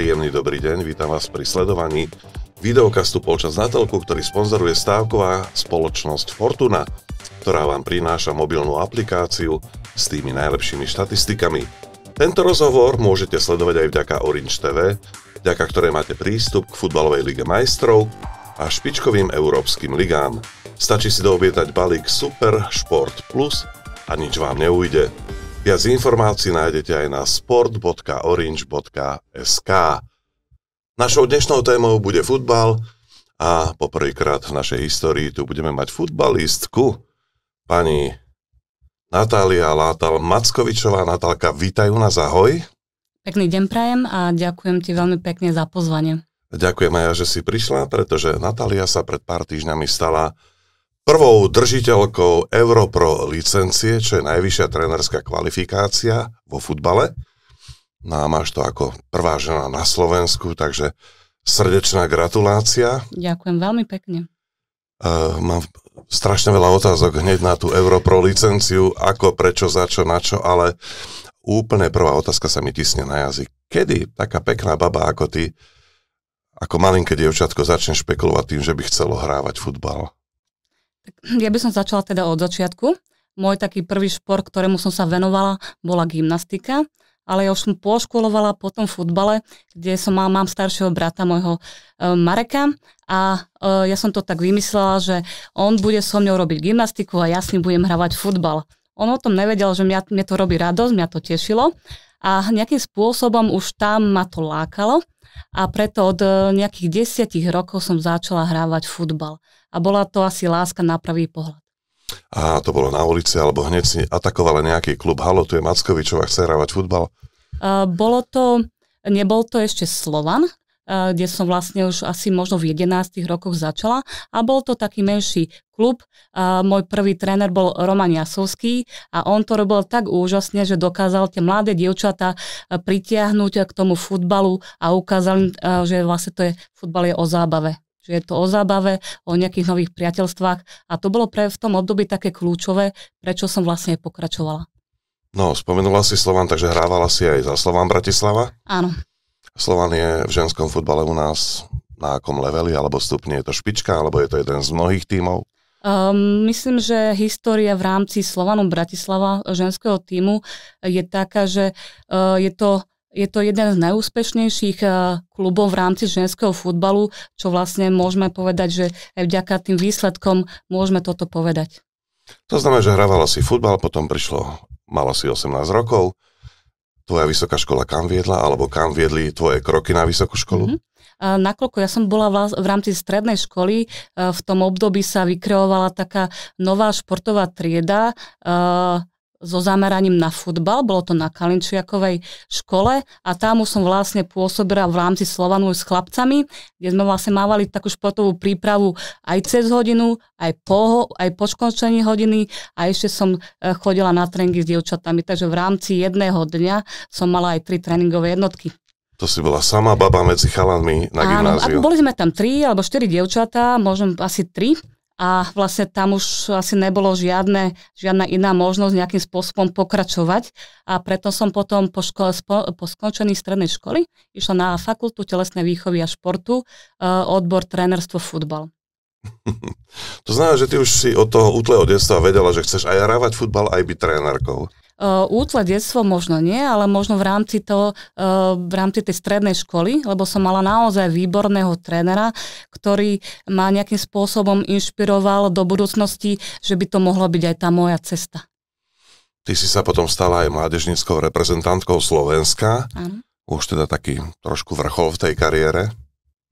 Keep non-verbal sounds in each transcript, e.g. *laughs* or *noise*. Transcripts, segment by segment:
Príjemný dobrý deň, vítam vás pri sledovaní videokastu Polčas na telku, ktorý sponzoruje stávková spoločnosť Fortuna, ktorá vám prináša mobilnú aplikáciu s tými najlepšími štatistikami. Tento rozhovor môžete sledovať aj vďaka Orange TV, vďaka ktoré máte prístup k futbalovej lige majstrov a špičkovým európskym ligám. Stačí si doobietať balík Super Šport Plus a nič vám neujde. Viac informácií nájdete aj na sport.orange.sk. Našou dnešnou témou bude futbal a poprvýkrát v našej histórii tu budeme mať futbalistku, pani Natália Látal Mackovičová. Natálka, vítajú nás, ahoj. Pekný deň prajem a ďakujem ti veľmi pekne za pozvanie. Ďakujem aj ja, že si prišla, pretože Natália sa pred pár týždňami stala Prvou držiteľkou Europro licencie, čo je najvyššia trénerská kvalifikácia vo futbale. No a máš to ako prvá žena na Slovensku, takže srdečná gratulácia. Ďakujem veľmi pekne. Uh, mám strašne veľa otázok hneď na tú Europro licenciu, ako, prečo, za čo, na čo, ale úplne prvá otázka sa mi tisne na jazyk. Kedy taká pekná baba ako ty, ako malinké dievčatko, začne špekulovať tým, že by chcelo hrávať futbal? Ja by som začala teda od začiatku. Môj taký prvý šport, ktorému som sa venovala, bola gymnastika, ale ja už som poškolovala po tom futbale, kde som mal, mám staršieho brata môjho e, Mareka a e, ja som to tak vymyslela, že on bude so mnou robiť gymnastiku a ja s ním budem hravať futbal. On o tom nevedel, že mňa, mňa to robí radosť, mňa to tešilo a nejakým spôsobom už tam ma to lákalo a preto od e, nejakých desiatich rokov som začala hrávať futbal. A bola to asi láska na prvý pohľad. A to bolo na ulici, alebo hneď si atakovala nejaký klub, halo, tu je Mackovičová, chce hrávať futbal? Uh, bolo to, nebol to ešte Slovan, Eh, kde som vlastne už asi možno v 11 rokoch začala a bol to taký menší klub. Eh, môj prvý tréner bol Roman Jasovský a on to robil tak úžasne, že dokázal tie mladé dievčatá eh, pritiahnuť k tomu futbalu a ukázal, že vlastne to je, futbal je o zábave že je to o zábave, o nejakých nových priateľstvách a to bolo pre v tom období také kľúčové, prečo som vlastne pokračovala. No, spomenula si Slovan, takže hrávala si aj za Slovan Bratislava? Áno. Slovan je v ženskom futbale u nás na akom leveli alebo stupni? Je to špička alebo je to jeden z mnohých tímov? Um, myslím, že história v rámci Slovanu Bratislava ženského týmu je taká, že uh, je to je to jeden z najúspešnejších e, klubov v rámci ženského futbalu, čo vlastne môžeme povedať, že aj vďaka tým výsledkom môžeme toto povedať. To znamená, že hrávala si futbal, potom prišlo, mala si 18 rokov, tvoja vysoká škola kam viedla, alebo kam viedli tvoje kroky na vysokú školu? Mm-hmm. Nakoľko ja som bola v rámci strednej školy, e, v tom období sa vykreovala taká nová športová trieda, e, so zameraním na futbal, bolo to na Kalinčiakovej škole a tam už som vlastne pôsobila v rámci Slovanu s chlapcami, kde sme vlastne mávali takú športovú prípravu aj cez hodinu, aj po, aj po skončení hodiny a ešte som eh, chodila na tréningy s dievčatami, takže v rámci jedného dňa som mala aj tri tréningové jednotky. To si bola sama baba medzi chalanmi na gymnáziu. Áno, boli sme tam tri alebo štyri dievčatá, možno asi tri a vlastne tam už asi nebolo žiadne, žiadna iná možnosť nejakým spôsobom pokračovať a preto som potom po, škole, po skončení strednej školy išla na fakultu telesnej výchovy a športu, e, odbor trénerstvo futbal. *laughs* to znamená, že ty už si od toho útleho detstva vedela, že chceš aj hrávať futbal, aj byť trénerkou. Eh, útle detstvo možno nie, ale možno v rámci, to, eh, v rámci tej strednej školy, lebo som mala naozaj výborného trénera, ktorý ma nejakým spôsobom inšpiroval do budúcnosti, že by to mohla byť aj tá moja cesta. Ty si sa potom stala aj mládežníckou reprezentantkou Slovenska. Áno. Už teda taký trošku vrchol v tej kariére.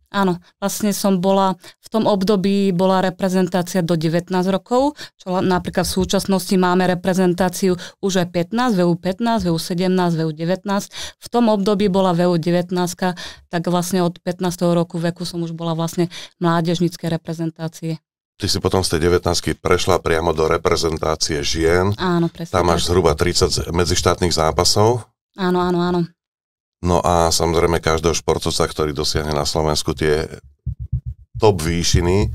Áno, vlastne som bola, v tom období bola reprezentácia do 19 rokov, čo napríklad v súčasnosti máme reprezentáciu už aj 15, VU 15, VU 17, VU 19. V tom období bola VU e 19, tak vlastne od 15. roku veku som už bola vlastne mládežnické reprezentácie. Ty si potom z tej 19 prešla priamo do reprezentácie žien. Áno, presne. Tam máš zhruba 30 medzištátnych zápasov. Áno, áno, áno. No a samozrejme každého športovca, ktorý dosiahne na Slovensku tie top výšiny,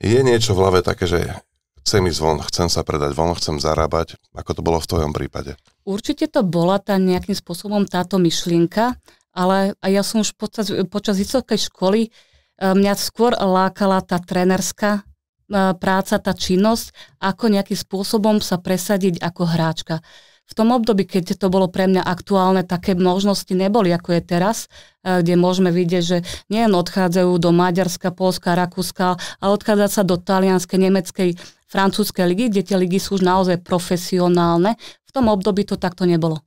je niečo v hlave také, že chcem ísť von, chcem sa predať von, chcem zarábať, ako to bolo v tvojom prípade? Určite to bola tá nejakým spôsobom táto myšlienka, ale ja som už počas, počas vysokej školy, e, mňa skôr lákala tá trenerská e, práca, tá činnosť, ako nejakým spôsobom sa presadiť ako hráčka v tom období, keď to bolo pre mňa aktuálne, také možnosti neboli, ako je teraz, eh, kde môžeme vidieť, že nielen odchádzajú do Maďarska, Polska, Rakúska, ale odchádza sa do talianskej, nemeckej, francúzskej ligy, kde tie ligy sú už naozaj profesionálne. V tom období to takto nebolo.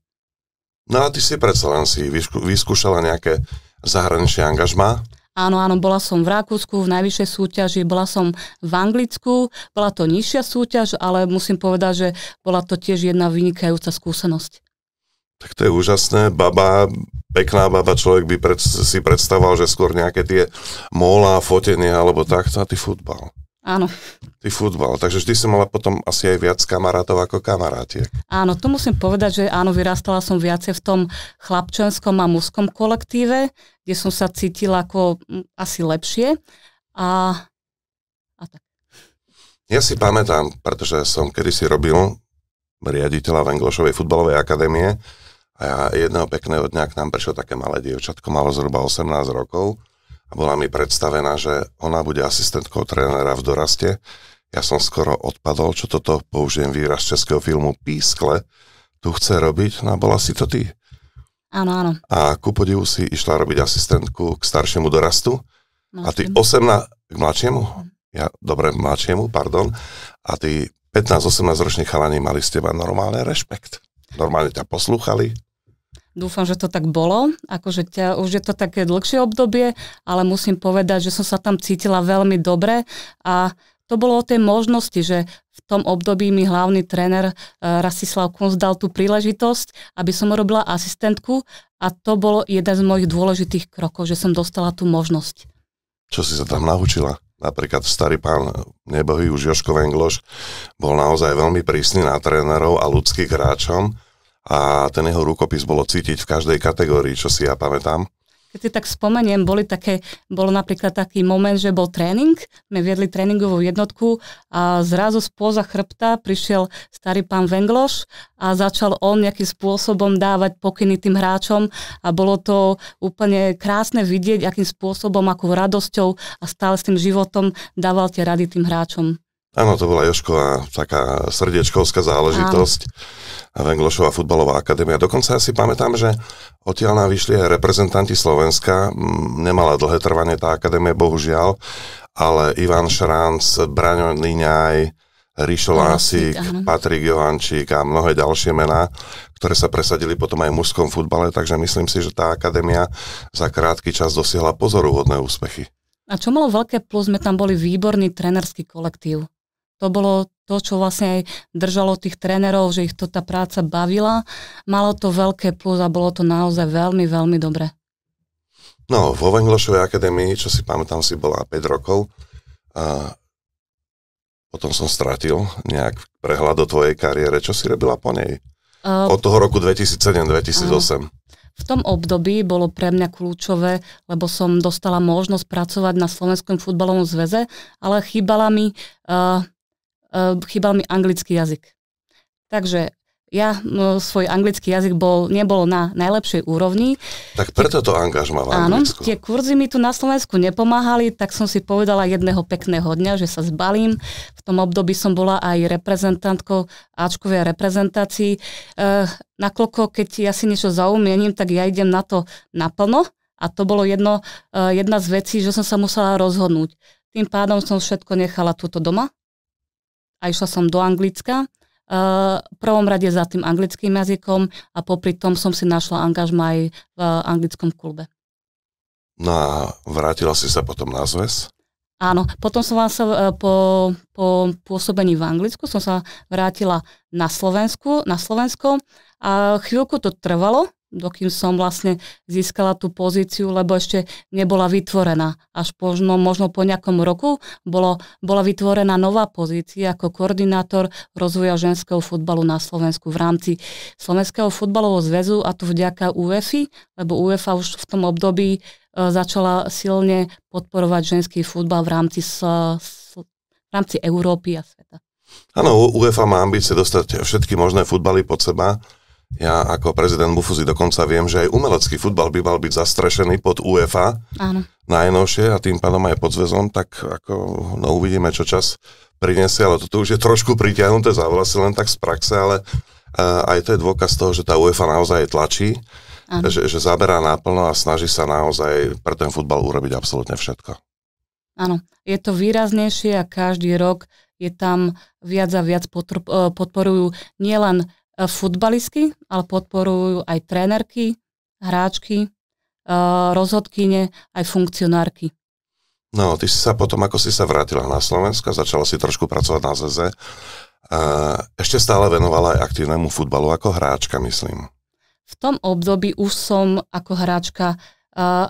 No a ty si predsa len si vyskúšala nejaké zahraničné angažmá? Áno, áno, bola som v Rakúsku v najvyššej súťaži, bola som v Anglicku, bola to nižšia súťaž, ale musím povedať, že bola to tiež jedna vynikajúca skúsenosť. Tak to je úžasné. Baba, pekná baba, človek by pred, si predstavoval, že skôr nejaké tie mola, fotenie alebo takto a ty futbal. Áno. Ty futbal, takže vždy som mala potom asi aj viac kamarátov ako kamarátiek. Áno, tu musím povedať, že áno, vyrastala som viacej v tom chlapčenskom a mužskom kolektíve, kde som sa cítila ako hm, asi lepšie. A, a tak. Ja si pamätám, pretože som kedysi robil riaditeľa v futbalovej akadémie a jedného pekného dňa k nám prišlo také malé dievčatko, malo zhruba 18 rokov a bola mi predstavená, že ona bude asistentkou trénera v doraste. Ja som skoro odpadol, čo toto, použijem výraz českého filmu, pískle, tu chce robiť, no a bola si to ty. Áno, áno. A ku podivu si išla robiť asistentku k staršiemu dorastu mladšiemu. a ty 18, k mladšiemu? Mhm. Ja, dobre, mladšiemu, pardon. A ty 15-18 roční chalani mali s teba normálne rešpekt. Normálne ťa poslúchali. Dúfam, že to tak bolo, akože ťa, už je to také dlhšie obdobie, ale musím povedať, že som sa tam cítila veľmi dobre a to bolo o tej možnosti, že v tom období mi hlavný tréner eh, Rasislav Kunz dal tú príležitosť, aby som robila asistentku a to bolo jeden z mojich dôležitých krokov, že som dostala tú možnosť. Čo si sa tam naučila? napríklad starý pán nebohy už Joško Vengloš bol naozaj veľmi prísny na trénerov a ľudský hráčom a ten jeho rukopis bolo cítiť v každej kategórii, čo si ja pamätám. Keď si tak spomeniem, boli také, bol napríklad taký moment, že bol tréning, sme viedli tréningovú jednotku a zrazu spoza chrbta prišiel starý pán Vengloš a začal on nejakým spôsobom dávať pokyny tým hráčom a bolo to úplne krásne vidieť, akým spôsobom, akou radosťou a stále s tým životom dával tie rady tým hráčom. Áno, to bola Jošková taká srdiečkovská záležitosť. Áno. Venglošová futbalová akadémia. Dokonca ja si pamätám, že odtiaľ nám vyšli aj reprezentanti Slovenska. Mm, nemala dlhé trvanie tá akadémia, bohužiaľ. Ale Ivan Šránc, Braňo Liňaj, Ríšo Lásik, Patrik Johančík a mnohé ďalšie mená, ktoré sa presadili potom aj v mužskom futbale, takže myslím si, že tá akadémia za krátky čas dosiahla pozoruhodné úspechy. A čo malo veľké plus, sme tam boli výborný trenerský kolektív to bolo to, čo vlastne aj držalo tých trénerov, že ich to tá práca bavila. Malo to veľké plus a bolo to naozaj veľmi, veľmi dobre. No, vo Venglošovej akadémii, čo si pamätám, si bola 5 rokov. A potom som stratil nejak prehľad o tvojej kariére. Čo si robila po nej? Uh, Od toho roku 2007-2008. v tom období bolo pre mňa kľúčové, lebo som dostala možnosť pracovať na Slovenskom futbalovom zväze, ale chýbala mi uh, Ehm, chýbal mi anglický jazyk. Takže ja no, svoj anglický jazyk bol, nebol na najlepšej úrovni. Tak preto to angažma v Áno, tie kurzy mi tu na Slovensku nepomáhali, tak som si povedala jedného pekného dňa, že sa zbalím. V tom období som bola aj reprezentantkou Ačkovej reprezentácii. E, nakoľko, keď ja si niečo zaumiením, tak ja idem na to naplno. A to bolo jedno, e, jedna z vecí, že som sa musela rozhodnúť. Tým pádom som všetko nechala túto doma a išla som do Anglicka. Uh, prvom rade za tým anglickým jazykom a popri tom som si našla angažma aj v anglickom klube. No a vrátila si sa potom na zväz? Áno, potom som sa vlastne, e, po, po pôsobení v Anglicku som sa vrátila na, Slovensku, na Slovensko a chvíľku to trvalo, dokým som vlastne získala tú pozíciu, lebo ešte nebola vytvorená. Až možno, možno po nejakom roku bolo, bola vytvorená nová pozícia ako koordinátor rozvoja ženského futbalu na Slovensku v rámci Slovenského futbalového zväzu a tu vďaka UEFI, lebo UEFA už v tom období e, začala silne podporovať ženský futbal v rámci, s, s, v rámci Európy a sveta. Áno, UEFA má ambície dostať všetky možné futbaly pod seba ja ako prezident Bufuzi dokonca viem, že aj umelecký futbal by mal byť zastrešený pod UEFA Áno. najnovšie a tým pádom aj pod zväzom, tak ako no uvidíme, čo čas prinesie, ale toto už je trošku priťahnuté za vlasy len tak z praxe, ale uh, aj to je dôkaz toho, že tá UEFA naozaj tlačí, že, že zaberá náplno a snaží sa naozaj pre ten futbal urobiť absolútne všetko. Áno, je to výraznejšie a každý rok je tam viac a viac eh, podporujú nielen E, futbalistky, ale podporujú aj trénerky, hráčky, e, rozhodkyne, aj funkcionárky. No, ty si sa potom, ako si sa vrátila na Slovensko, začala si trošku pracovať na ZZ, e, ešte stále venovala aj aktívnemu futbalu ako hráčka, myslím. V tom období už som ako hráčka,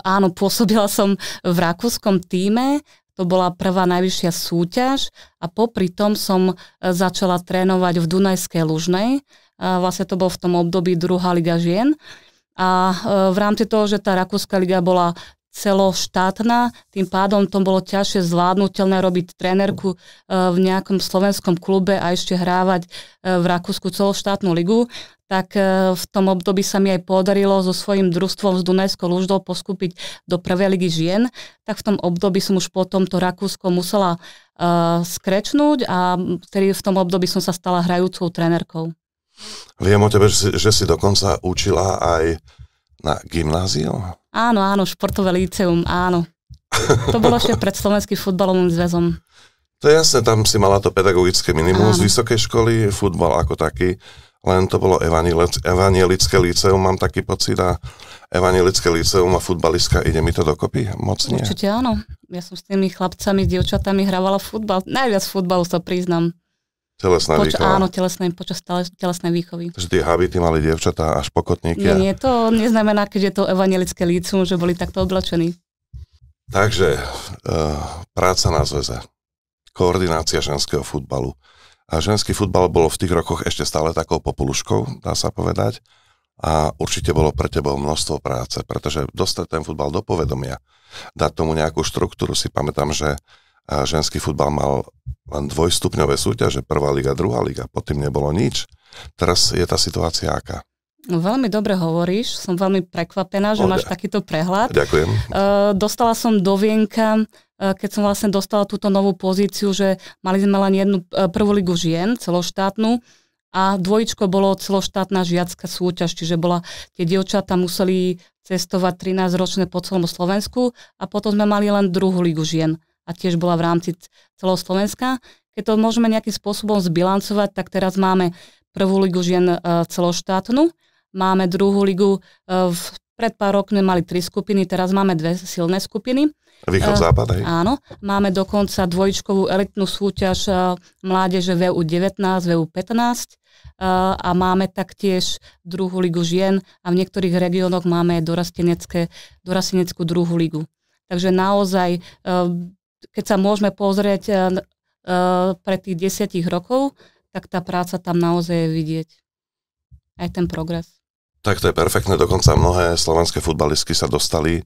áno, pôsobila som v rakúskom týme, to bola prvá najvyššia súťaž a popri tom som začala trénovať v Dunajskej Lužnej, vlastne to bol v tom období druhá liga žien. A e, v rámci toho, že tá Rakúska liga bola celoštátna, tým pádom to bolo ťažšie zvládnutelné robiť trénerku e, v nejakom slovenskom klube a ešte hrávať e, v Rakúsku celoštátnu ligu, tak v tom období sa mi aj podarilo so svojím družstvom z Dunajskou Luždou poskúpiť do prvej ligy žien, tak v tom období som už potom to Rakúsko musela skrečnúť a v tom období som sa stala hrajúcou trénerkou. Viem o tebe, že si, že si dokonca učila aj na gymnáziu? Áno, áno, športové liceum, áno. To bolo ešte pred Slovenským futbalovým zväzom. To je jasné, tam si mala to pedagogické minimum áno. z vysokej školy, futbal ako taký, len to bolo evanielické liceum, mám taký pocit a evanielické liceum a futbalistka, ide mi to dokopy? Moc nie. Určite áno. Ja som s tými chlapcami, dievčatami hrávala futbal. Najviac futbalu sa priznam. Telesná Poč- výchova. Áno, telesné, počas telesnej výchovy. Takže tie habity mali dievčatá až pokotníky. Nie, no nie, to neznamená, keď je to evangelické lícum, že boli takto oblečení. Takže uh, práca na zväze, koordinácia ženského futbalu. A ženský futbal bol v tých rokoch ešte stále takou popoluškou, dá sa povedať. A určite bolo pre tebou množstvo práce, pretože dostať ten futbal do povedomia, dať tomu nejakú štruktúru. Si pamätám, že eh, ženský futbal mal len dvojstupňové súťaže, prvá liga, druhá liga, potom nebolo nič. Teraz je tá situácia aká? No, veľmi dobre hovoríš, som veľmi prekvapená, že máš takýto prehľad. Ďakujem. E, dostala som do vienka, e, keď som vlastne dostala túto novú pozíciu, že mali sme len jednu e, prvú ligu žien, celoštátnu, a dvojičko bolo celoštátna žiacka súťaž, čiže bola, tie dievčatá museli cestovať 13 ročné po celom Slovensku a potom sme mali len druhú ligu žien a tiež bola v rámci celého Slovenska. Keď to môžeme nejakým spôsobom zbilancovať, tak teraz máme prvú ligu žien e, celoštátnu, máme druhú ligu, e, pred pár rokmi mali tri skupiny, teraz máme dve silné skupiny. Východ e, západ, hej? Áno, máme dokonca dvojčkovú elitnú súťaž mládeže VU19, VU15 a máme taktiež druhú ligu žien a v niektorých regiónoch máme dorasteneckú druhú ligu. Takže naozaj keď sa môžeme pozrieť eh, eh, pre tých desiatich rokov, tak tá práca tam naozaj je vidieť. Aj ten progres. Tak to je perfektné. Dokonca mnohé slovenské futbalistky sa dostali,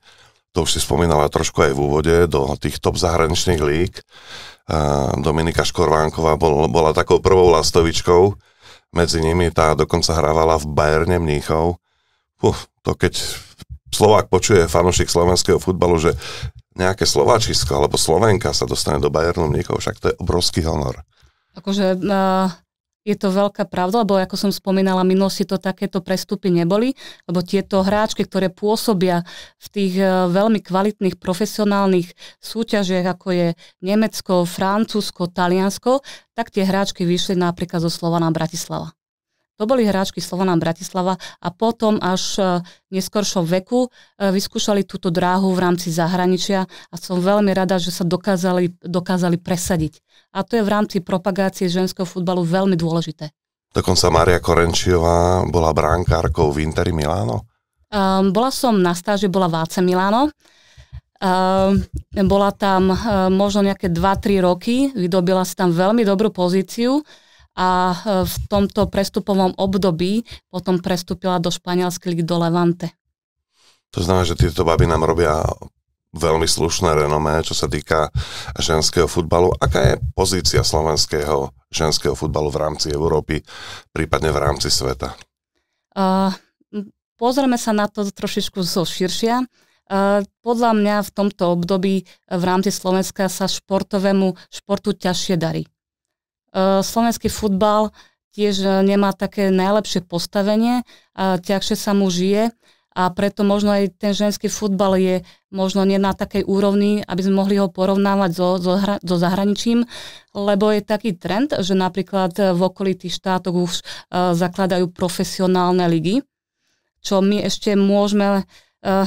to už si spomínala trošku aj v úvode, do tých top zahraničných lík. Eh, Dominika Škorvánková bol, bola takou prvou lastovičkou. Medzi nimi tá dokonca hrávala v Bajerne Mníchov. Uf, to keď Slovák počuje fanúšik slovenského futbalu, že nejaké Slováčisko alebo Slovenka sa dostane do Bayernu Mníchov, však to je obrovský honor. Akože je to veľká pravda, lebo ako som spomínala, minulosti to takéto prestupy neboli, lebo tieto hráčky, ktoré pôsobia v tých e, veľmi kvalitných profesionálnych súťažiach, ako je Nemecko, Francúzsko, Taliansko, tak tie hráčky vyšli napríklad zo Slovana Bratislava. To boli hráčky Slovaná Bratislava a potom až e, v neskôršom veku e, vyskúšali túto dráhu v rámci zahraničia a som veľmi rada, že sa dokázali, dokázali presadiť. A to je v rámci propagácie ženského futbalu veľmi dôležité. Dokonca Maria Korenčiová bola bránkárkou v Interi Miláno? Um, ehm, bola som na stáži, bola Váce Miláno. Um, ehm, bola tam um, možno nejaké 2-3 roky, vydobila si tam veľmi dobrú pozíciu a e, v tomto prestupovom období potom prestúpila do španielskej ligy do Levante. To znamená, že tieto baby nám robia veľmi slušné renomé, čo sa týka ženského futbalu. Aká je pozícia slovenského ženského futbalu v rámci Európy, prípadne v rámci sveta? Uh, pozrieme sa na to trošičku zo širšia. Uh, podľa mňa v tomto období v rámci Slovenska sa športovému športu ťažšie darí. E, slovenský futbal tiež e, nemá také najlepšie postavenie, a ťažšie sa mu žije a preto možno aj ten ženský futbal je možno nie na takej úrovni, aby sme mohli ho porovnávať so, so, so zahraničím, lebo je taký trend, že napríklad e, v okolitých štátoch už uh, zakladajú profesionálne ligy, čo my ešte môžeme uh,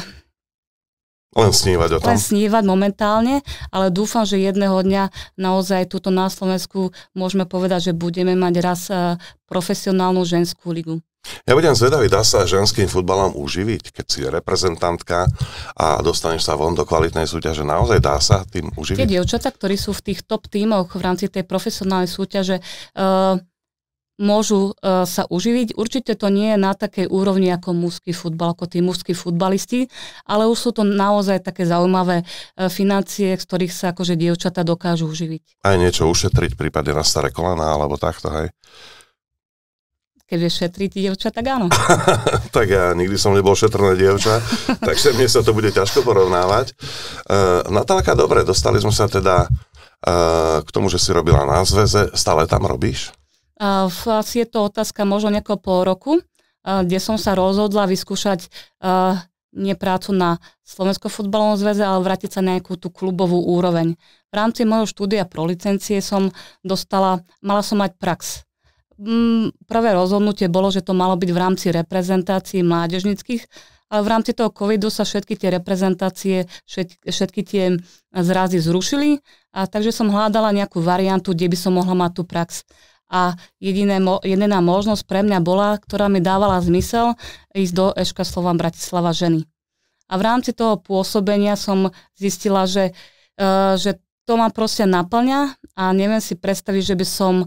len snívať o tom. Len snívať momentálne, ale dúfam, že jedného dňa naozaj túto na Slovensku môžeme povedať, že budeme mať raz e, profesionálnu ženskú ligu. Ja budem zvedavý, dá sa ženským futbalom uživiť, keď si reprezentantka a dostaneš sa von do kvalitnej súťaže, naozaj dá sa tým uživiť? Tie dievčatá, ktorí sú v tých top tímoch v rámci tej profesionálnej súťaže, uh, môžu uh, sa uživiť. Určite to nie je na takej úrovni ako mužský futbal, ako tí mužskí futbalisti, ale už sú to naozaj také zaujímavé uh, financie, z ktorých sa akože dievčata dokážu uživiť. Aj niečo ušetriť, prípadne na staré kolena, alebo takto, hej? Keď vieš šetriť dievča, tak áno. *laughs* tak ja nikdy som nebol šetrné dievča, *laughs* takže mne sa to bude ťažko porovnávať. Uh, Natálka, dobre, dostali sme sa teda uh, k tomu, že si robila na zväze, stále tam robíš? Asi je to otázka možno nejakého pol roku, kde som sa rozhodla vyskúšať nie prácu na Slovensko futbalovom zväze, ale vrátiť sa na nejakú tú klubovú úroveň. V rámci môjho štúdia pro licencie som dostala, mala som mať prax. Mm, prvé rozhodnutie bolo, že to malo byť v rámci reprezentácií mládežnických, ale v rámci toho covidu sa všetky tie reprezentácie, všetky tie zrazy zrušili, a takže som hľadala nejakú variantu, kde by som mohla mať tú prax a jediné, jediná možnosť pre mňa bola, ktorá mi dávala zmysel ísť do Eška Slovám Bratislava ženy. A v rámci toho pôsobenia som zistila, že, e, že to ma proste naplňa a neviem si predstaviť, že by som e,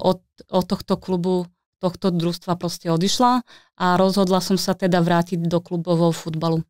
od, od tohto klubu, tohto družstva proste odišla a rozhodla som sa teda vrátiť do klubového futbalu.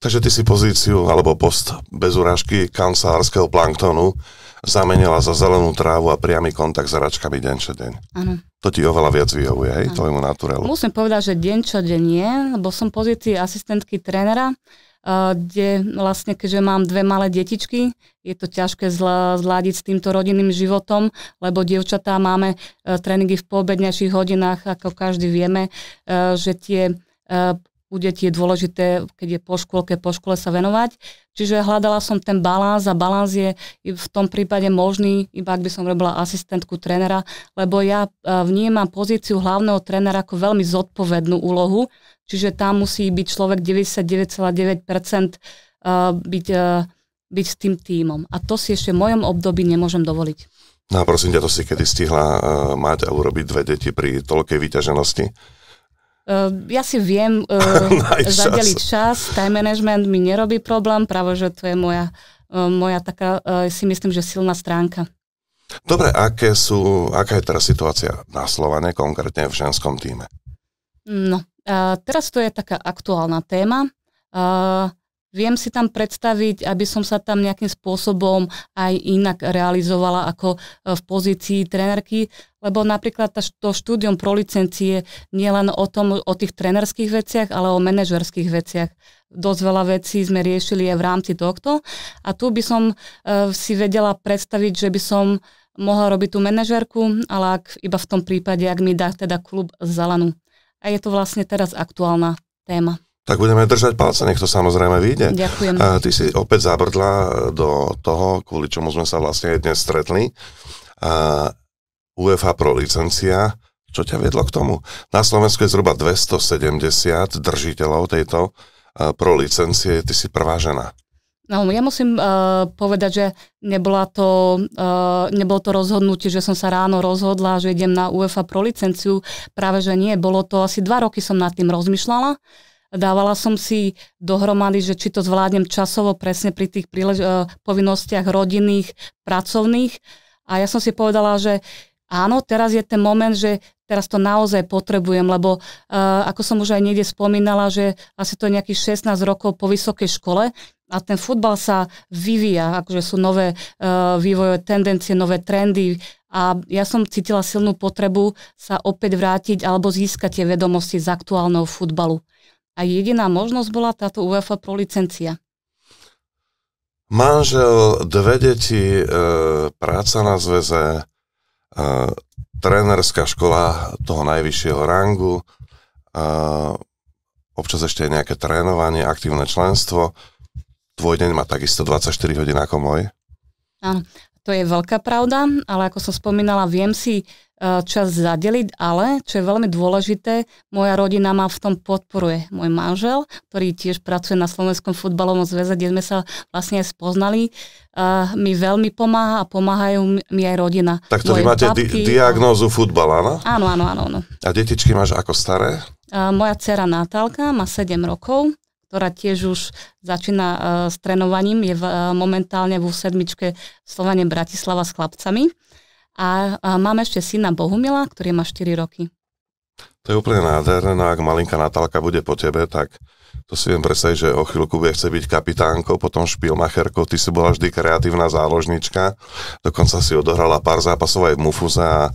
Takže ty si pozíciu alebo post bez urážky kancelárskeho planktonu zamenila za zelenú trávu a priamy kontakt s račkami deň čo deň. Áno. To ti oveľa viac vyhovuje, hej, tvojmu naturelu. Musím povedať, že deň čo deň nie, lebo som pozícii asistentky trénera, kde vlastne, keďže mám dve malé detičky, je to ťažké zvládiť s týmto rodinným životom, lebo dievčatá máme e, tréningy v poobednejších hodinách, ako každý vieme, e, že tie e, u detí je dôležité, keď je po škôlke, po škole sa venovať. Čiže hľadala som ten balans a balans je v tom prípade možný, iba ak by som robila asistentku trénera, lebo ja e, vnímam pozíciu hlavného trénera ako veľmi zodpovednú úlohu, čiže tam musí byť človek 99,9% e, byť, e, byť s tým tímom. A to si ešte v mojom období nemôžem dovoliť. No a prosím ťa, to si kedy stihla mať a urobiť dve deti pri toľkej vyťaženosti? Uh, ja si viem uh, *laughs* zadeliť čas, time management mi nerobí problém, práve že to je moja, uh, moja taká, uh, si myslím, že silná stránka. Dobre, aké sú, aká je teraz situácia na Slovane, konkrétne v ženskom týme? No, uh, teraz to je taká aktuálna téma. Uh, viem si tam predstaviť, aby som sa tam nejakým spôsobom aj inak realizovala ako e, v pozícii trenerky, lebo napríklad to štúdium pro licencie nie len o, tom, o tých trenerských veciach, ale o manažerských veciach. Dosť veľa vecí sme riešili aj v rámci tohto a tu by som e, si vedela predstaviť, že by som mohla robiť tú manažerku, ale ak, iba v tom prípade, ak mi dá teda klub zelenú. A je to vlastne teraz aktuálna téma. Tak budeme držať palce, nech to samozrejme vyjde. Ďakujem. Ty si opäť zabrdla do toho, kvôli čomu sme sa vlastne dnes stretli. UEFA pro licencia, čo ťa vedlo k tomu? Na Slovensku je zhruba 270 držiteľov tejto pro licencie, ty si prvá žena. No, ja musím uh, povedať, že nebola to, uh, nebolo to rozhodnutie, že som sa ráno rozhodla, že idem na UEFA pro licenciu. Práve, že nie. Bolo to asi dva roky som nad tým rozmýšľala Dávala som si dohromady, že či to zvládnem časovo presne pri tých prílež- e, povinnostiach rodinných, pracovných. A ja som si povedala, že áno, teraz je ten moment, že teraz to naozaj potrebujem, lebo uh, ako som už aj niekde spomínala, že asi to je nejakých 16 rokov po vysokej škole a ten futbal sa vyvíja, akože sú nové uh, vývojové tendencie, nové trendy a ja som cítila silnú potrebu sa opäť vrátiť alebo získať tie vedomosti z aktuálneho futbalu. A jediná možnosť bola táto UEFA pro licencia. Manžel, dve deti, e, práca na zväze, e, trénerská škola toho najvyššieho rangu, e, občas ešte nejaké trénovanie, aktívne členstvo. Tvoj deň má takisto 24 hodín ako môj. Áno, to je veľká pravda, ale ako som spomínala, viem si E, čas zadeliť, ale čo je veľmi dôležité, moja rodina ma v tom podporuje. Môj manžel, ktorý tiež pracuje na Slovenskom futbalovom zväze, kde sme sa vlastne aj spoznali, uh, mi veľmi pomáha a pomáhajú mi aj rodina. Tak to vy máte babky, di- diagnózu futbala, no? Áno, áno, áno, áno. A detičky máš ako staré? Uh, moja dcera Natálka má 7 rokov ktorá tiež už začína uh, s trénovaním, je v, uh, momentálne v sedmičke Slovanie Bratislava s chlapcami. A, a máme ešte syna Bohumila, ktorý má 4 roky. To je úplne nádherné, no ak malinká Natálka bude po tebe, tak to si viem predstaviť, že o chvíľku bude chce byť kapitánkou, potom špilmacherkou, ty si bola vždy kreatívna záložnička, dokonca si odohrala pár zápasov aj v Mufuze a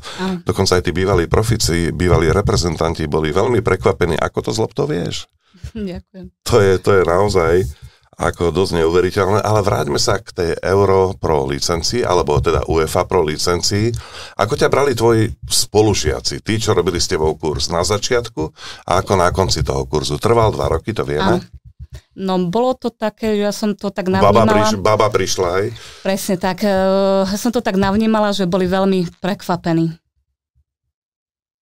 dokonca aj tí bývalí profici, bývalí reprezentanti boli veľmi prekvapení, ako to zlopto vieš. *laughs* Ďakujem. To je, to je naozaj ako dosť neuveriteľné, ale vráťme sa k tej Euro pro licencii, alebo teda UEFA pro licencii. Ako ťa brali tvoji spolužiaci, tí, čo robili s tebou kurz na začiatku a ako na konci toho kurzu? Trval dva roky, to vieme? Áno. No bolo to také, že ja som to tak navnímala. Baba, priš, baba prišla aj. Presne tak. Eh, ja som to tak navnímala, že boli veľmi prekvapení.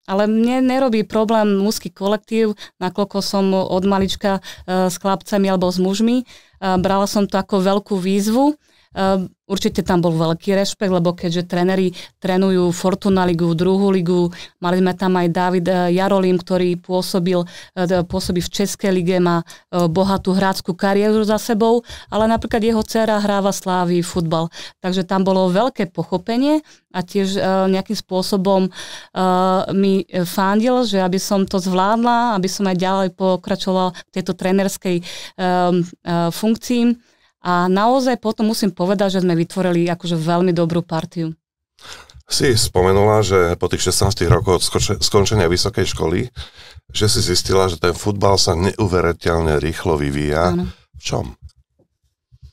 Ale mne nerobí problém mužský kolektív, nakoľko som od malička e, s chlapcami alebo s mužmi. E, brala som to ako veľkú výzvu Um, určite tam bol veľký rešpekt, lebo keďže tréneri trénujú Fortuna ligu, druhú ligu, mali sme tam aj David e, Jarolím, ktorý pôsobil, e, pôsobí v Českej lige, má e, bohatú hráckú kariéru za sebou, ale napríklad jeho dcera hráva slávy futbal. Takže tam bolo veľké pochopenie a tiež nejakým spôsobom mi fandil, že aby som to zvládla, aby som aj ďalej pokračovala v tejto trénerskej ehm, funkcii a naozaj potom musím povedať, že sme vytvorili akože veľmi dobrú partiu. Si spomenula, že po tých 16 rokoch od skončenia vysokej školy, že si zistila, že ten futbal sa neuveriteľne rýchlo vyvíja. Ano. V čom?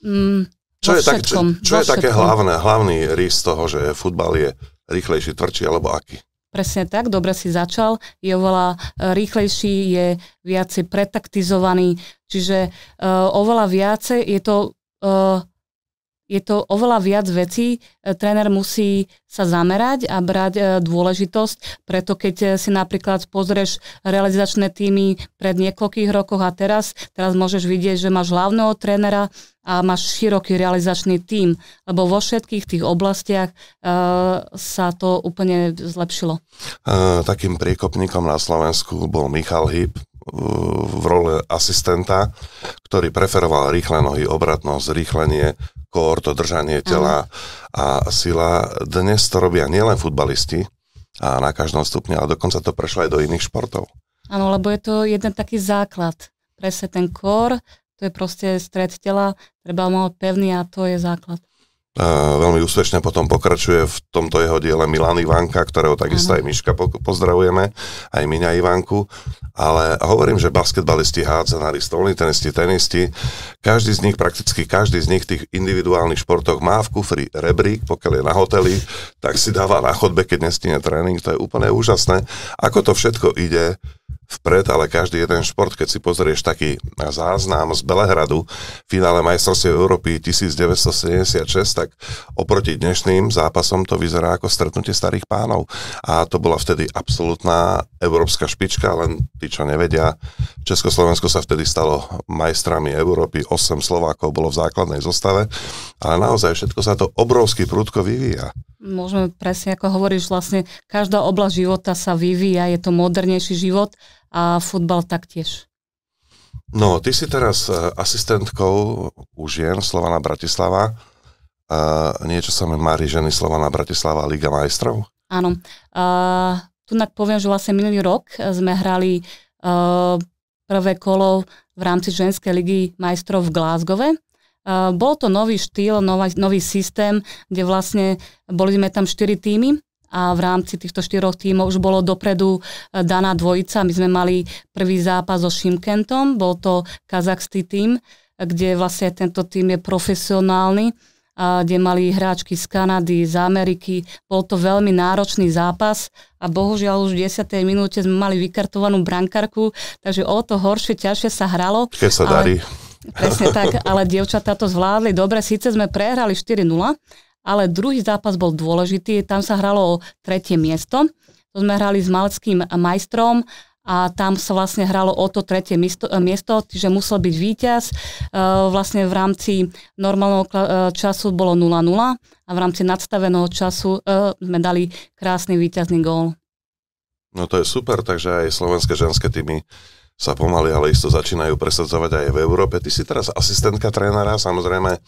Mm, čo je, tak, čo, čo je také hlavné, hlavný rys toho, že futbal je rýchlejší, tvrdší alebo aký? Presne tak, dobre si začal, je oveľa e, rýchlejší, je viacej pretaktizovaný, čiže uh, oveľa viacej je to je to oveľa viac vecí. Tréner musí sa zamerať a brať e, dôležitosť, preto keď e, si napríklad pozrieš realizačné týmy pred niekoľkých rokoch a teraz, teraz môžeš vidieť, že máš hlavného trénera a máš široký realizačný tím, lebo vo všetkých tých oblastiach e, sa to úplne zlepšilo. takým priekopníkom na Slovensku bol Michal Hyb, v role asistenta, ktorý preferoval rýchle nohy, obratnosť, rýchlenie, kór, to držanie tela a sila. Dnes to robia nielen futbalisti a na každom stupni, ale dokonca to prešlo aj do iných športov. Áno, lebo je to jeden taký základ. Presne ten kór, to je proste stred tela, treba mať pevný a to je základ veľmi úspešne potom pokračuje v tomto jeho diele Milan Ivanka, ktorého takisto aj Miška pozdravujeme, aj Miňa Ivanku. Ale hovorím, že basketbalisti, hádzanári, stolní tenisti, tenisti, každý z nich, prakticky každý z nich v tých individuálnych športoch má v kufri rebrík, pokiaľ je na hoteli, tak si dáva na chodbe, keď nestíne tréning, to je úplne úžasné. Ako to všetko ide, vpred, ale každý jeden šport, keď si pozrieš taký záznam z Belehradu, v finále majstrovstiev Európy 1976, tak oproti dnešným zápasom to vyzerá ako stretnutie starých pánov. A to bola vtedy absolútna európska špička, len tí, čo nevedia, Československo sa vtedy stalo majstrami Európy, 8 Slovákov bolo v základnej zostave, ale naozaj všetko sa to obrovský prudko vyvíja. Môžeme presne, ako hovoríš, vlastne každá oblasť života sa vyvíja, je to modernejší život a futbal taktiež. No, ty si teraz e, asistentkou u žien Slovana Bratislava. A e, niečo sa mi mári ženy Slovana Bratislava Liga majstrov? Áno. A, e, tu poviem, že vlastne minulý rok sme hrali a, prvé kolo v rámci ženskej ligy majstrov v Glázgove. bol to nový štýl, nový, nový systém, kde vlastne boli sme tam 4 týmy a v rámci týchto štyroch tímov už bolo dopredu e, daná dvojica. My sme mali prvý zápas so Šimkentom, bol to kazachský tím, kde vlastne tento tím je profesionálny a kde mali hráčky z Kanady, z Ameriky. Bol to veľmi náročný zápas a bohužiaľ už v 10. minúte sme mali vykartovanú brankarku, takže o to horšie, ťažšie sa hralo. Keď sa ale, darí. Presne tak, ale dievčatá to zvládli dobre, síce sme prehrali 4-0, ale druhý zápas bol dôležitý, tam sa hralo o tretie miesto. To sme hrali s malckým majstrom a tam sa vlastne hralo o to tretie miesto, e, miesto čiže musel byť víťaz. E, vlastne v rámci normálneho e, času bolo 0-0 a v rámci nadstaveného času sme dali krásny víťazný gól. No to je super, takže aj slovenské ženské týmy sa pomaly, ale isto začínajú presadzovať aj v Európe. Ty si teraz asistentka trénera, samozrejme,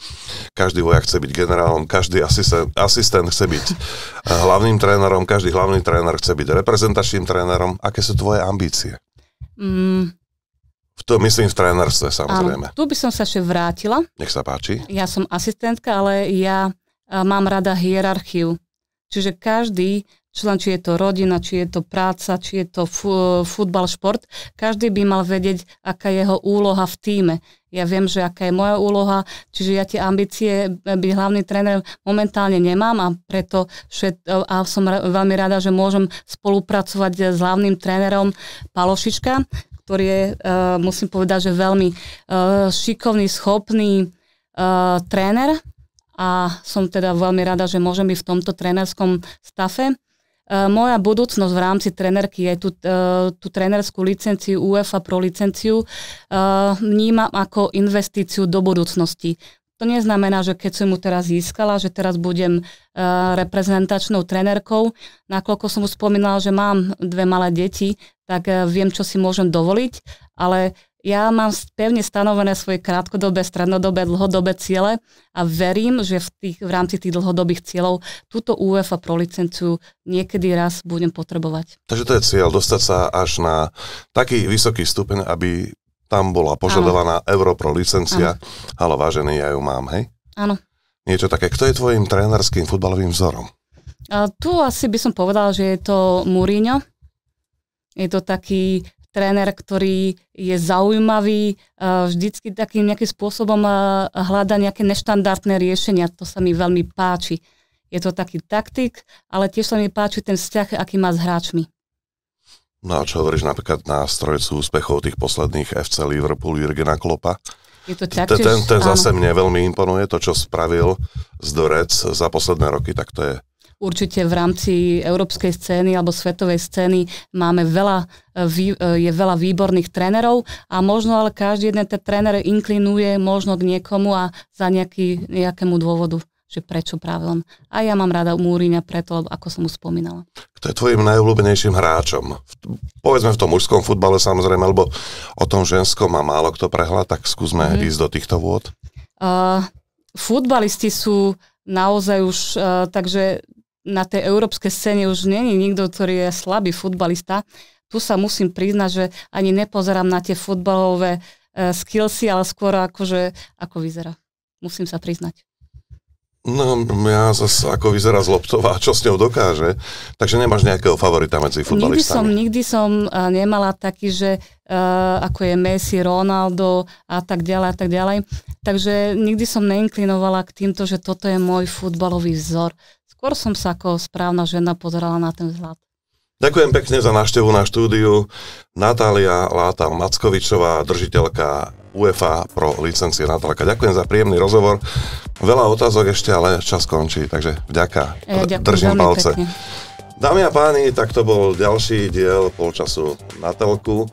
každý vojak chce byť generálom, každý asistent, asistent chce byť *laughs* hlavným trénerom, každý hlavný tréner chce byť reprezentačným trénerom. Aké sú tvoje ambície? Mm. V to, myslím v trénerstve, samozrejme. Áno, tu by som sa ešte vrátila. Nech sa páči. Ja som asistentka, ale ja mám rada hierarchiu. Čiže každý či len či je to rodina, či je to práca, či je to fu- futbal, šport, každý by mal vedieť, aká je jeho úloha v týme. Ja viem, že aká je moja úloha, čiže ja tie ambície byť hlavný tréner momentálne nemám a preto všet, a som ra- veľmi rada, že môžem spolupracovať s hlavným trénerom Palošička, ktorý je, uh, musím povedať, že veľmi uh, šikovný, schopný uh, tréner a som teda veľmi rada, že môžem byť v tomto trénerskom stafe. E, moja budúcnosť v rámci trenerky, aj tú, e, tú trenerskú licenciu, UEFA pro licenciu, e, vnímam ako investíciu do budúcnosti. To neznamená, že keď som mu teraz získala, že teraz budem reprezentačnou trenerkou, nakoľko som už spomínala, že mám dve malé deti, tak viem, čo si môžem dovoliť, ale ja mám pevne stanovené svoje krátkodobé, strednodobé, dlhodobé ciele a verím, že v, tých, v rámci tých dlhodobých cieľov túto UEFA pro licenciu niekedy raz budem potrebovať. Takže to je cieľ, dostať sa až na taký vysoký stupeň, aby tam bola požadovaná ano. euro pro licencia. Ale vážený, ja ju mám, hej? Áno. Niečo také. Kto je tvojim trénerským futbalovým vzorom? A tu asi by som povedal, že je to Mourinho. Je to taký tréner, ktorý je zaujímavý, e, vždycky takým nejakým spôsobom e, hľada nejaké neštandardné riešenia. To sa mi veľmi páči. Je to taký taktik, ale tiež sa mi páči ten vzťah, aký má s hráčmi. No a čo hovoríš napríklad na strojcu úspechov tých posledných FC Liverpool Jurgena Klopa? Je to ťaktiež, ten, ten zase mne veľmi imponuje, to, čo spravil z Dorec za posledné roky, tak to je Určite v rámci európskej scény alebo svetovej scény máme veľa, e, e, je veľa výborných trénerov a možno ale každý jeden ten tréner inklinuje možno k niekomu a za nejaký, nejakému dôvodu že prečo práve on. A ja mám rada Múriňa preto, lebo ako som už spomínala. Kto je tvojim najobľúbenejším hráčom? Povedzme v tom mužskom futbale samozrejme, lebo o tom ženskom má málo kto prehľad, tak skúsme mm-hmm. ísť do týchto vôd. Uh, futbalisti sú naozaj už, uh, takže na tej európskej scéne už není nikto, ktorý je slabý futbalista. Tu sa musím priznať, že ani nepozerám na tie futbalové e, skillsy, ale skôr akože, ako vyzerá. Musím sa priznať. No, ja zase, ako vyzerá z loptová, čo s ňou dokáže. Takže nemáš nejakého favorita medzi futbalistami? Nikdy som, nikdy e, som nemala taký, že uh, ako je Messi, Ronaldo a tak ďalej a tak ďalej. Takže nikdy som neinklinovala k týmto, že toto je môj futbalový vzor. Skôr som sa ako správna žena pozerala na ten vzhľad. Ďakujem pekne za návštevu na štúdiu. Natália Láta Mackovičová, držiteľka UEFA pro licencie Natálka. Ďakujem za príjemný rozhovor. Veľa otázok ešte, ale čas končí, takže vďaka. Ja, e, ďakujem, Držím palce. Pekne. Dámy a páni, tak to bol ďalší diel polčasu na telku.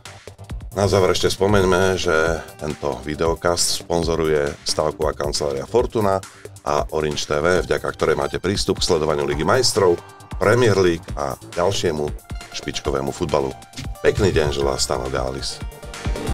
Na záver ešte spomeňme, že tento videokast sponzoruje stavková kancelária Fortuna a Orange TV, vďaka ktorej máte prístup k sledovaniu Ligy majstrov, Premier League a ďalšiemu špičkovému futbalu. Pekný deň želá Stano Gális.